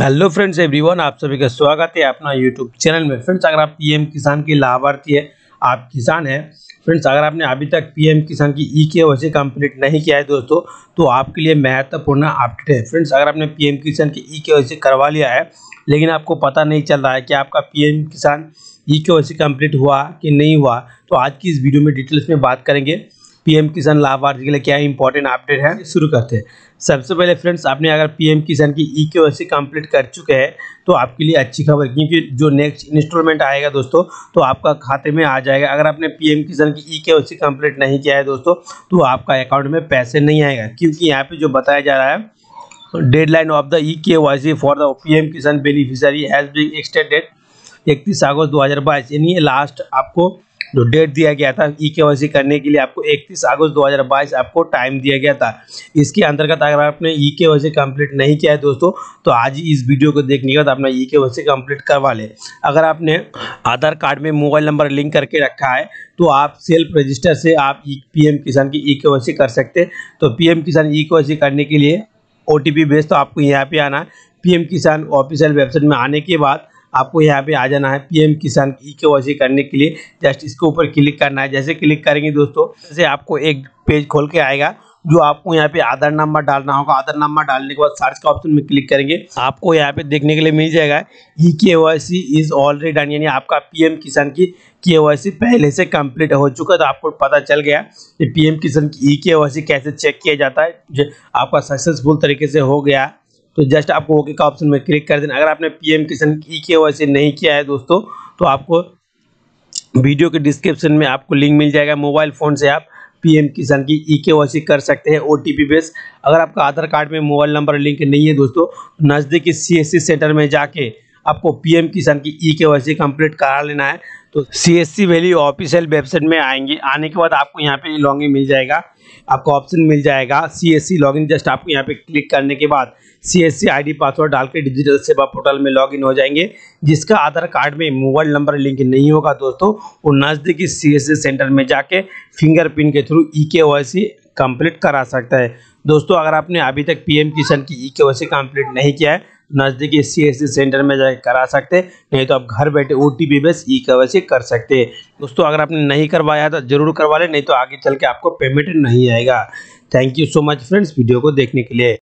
hello friends everyone आप सभी का स्वागत है अपना यूट्यूब चैनल में फ्रेंड्स अगर आप पीएम किसान के लाभार्थी है आप किसान हैं फ्रेंड्स अगर आपने अभी तक पीएम किसान की ई के वैसे कम्प्लीट नहीं किया है दोस्तों तो आपके लिए महत्वपूर्ण अपडेट है फ्रेंड्स अगर आपने पीएम किसान की ई के वैसे करवा लिया है लेकिन आपको पता नहीं चल रहा है कि आपका पी किसान ई के वैसे कम्प्लीट हुआ कि नहीं हुआ तो आज की इस वीडियो में डिटेल्स में बात करेंगे पीएम किसान लाभार्थी के लिए क्या इंपॉर्टेंट अपडेट है शुरू करते हैं सबसे पहले फ्रेंड्स आपने अगर पीएम किसान की ई के कंप्लीट कर चुके हैं तो आपके लिए अच्छी खबर क्योंकि जो नेक्स्ट इंस्टॉलमेंट आएगा दोस्तों तो आपका खाते में आ जाएगा अगर आपने पीएम किसान की ई के कंप्लीट नहीं किया है दोस्तों तो आपका अकाउंट में पैसे नहीं आएगा क्योंकि यहाँ पर जो बताया जा रहा है dead of the e K for the P Kisan beneficiary has been extended इकतीस अगस्त दो यानी लास्ट आपको जो डेट दिया गया था ई e के करने के लिए आपको 31 अगस्त 2022 आपको टाइम दिया गया था इसके अंतर्गत अगर आपने ई के कंप्लीट नहीं किया है दोस्तों तो आज इस वीडियो को देखने के बाद अपना ई के कंप्लीट करवा लें अगर आपने आधार कार्ड में मोबाइल नंबर लिंक करके रखा है तो आप सेल्फ रजिस्टर से आप पीएम e- किसान की ई e के कर सकते तो पीएम किसान ई के करने के लिए ओ टी बेस तो आपको यहाँ पे आना पीएम किसान ऑफिशियल वेबसाइट में आने के बाद आपको यहाँ पे आ जाना है पीएम किसान ई के करने के लिए जस्ट इसके ऊपर क्लिक करना है जैसे क्लिक करेंगे दोस्तों जैसे आपको एक पेज खोल के आएगा जो आपको यहाँ पे आधार नंबर डालना होगा आधार नंबर डालने के बाद सर्च का ऑप्शन में क्लिक करेंगे आपको यहाँ पे देखने के लिए मिल जाएगा e K Y C is already done यानी आपका पीएम किसान की के वाई सी पहले से कंप्लीट हो चुका तो आपको पता चल गया कि पीएम किसान की ई के वाई सी कैसे चेक किया जाता है आपका सक्सेसफुल तरीके से हो गया तो जस्ट आपको ओके का ऑप्शन में क्लिक कर देना अगर आपने पी एम किसान ई के वैसे नहीं किया है दोस्तों तो आपको वीडियो के डिस्क्रिप्शन में आपको लिंक मिल जाएगा मोबाइल फ़ोन से आप पीएम किसान की ई e के कर सकते हैं ओ टी बेस अगर आपका आधार कार्ड में मोबाइल नंबर लिंक नहीं है दोस्तों नज़दीकी सी सेंटर में जाके आपको पीएम किसान की ई के सी कंप्लीट करा लेना है तो सी एस सी वैली ऑफिशियल वेबसाइट में आएंगे आने के बाद आपको यहाँ पे लॉगिन मिल जाएगा आपको ऑप्शन मिल जाएगा C S C login just आपको यहाँ पे क्लिक करने के बाद C S C I D password डाल के डिजिटल सेवा पोर्टल में लॉगिन हो जाएंगे जिसका आधार कार्ड में मोबाइल नंबर लिंक नहीं होगा दोस्तों वो नज़दीकी सी एस सी सेंटर में जाके फिंगरप्रिंट के थ्रू ई के वाई सी कम्प्लीट करा सकता है दोस्तों अगर आपने अभी तक पीएम किसान की ई के वाई सी कंप्लीट नहीं किया है नज़दीकी सी एस सेंटर में जाकर करा सकते नहीं तो आप घर बैठे O T P based e K कर सकते हैं दोस्तों अगर आपने नहीं करवाया तो ज़रूर करवा लें नहीं तो आगे चल के आपको पेमेंट नहीं आएगा thank you so much friends video को देखने के लिए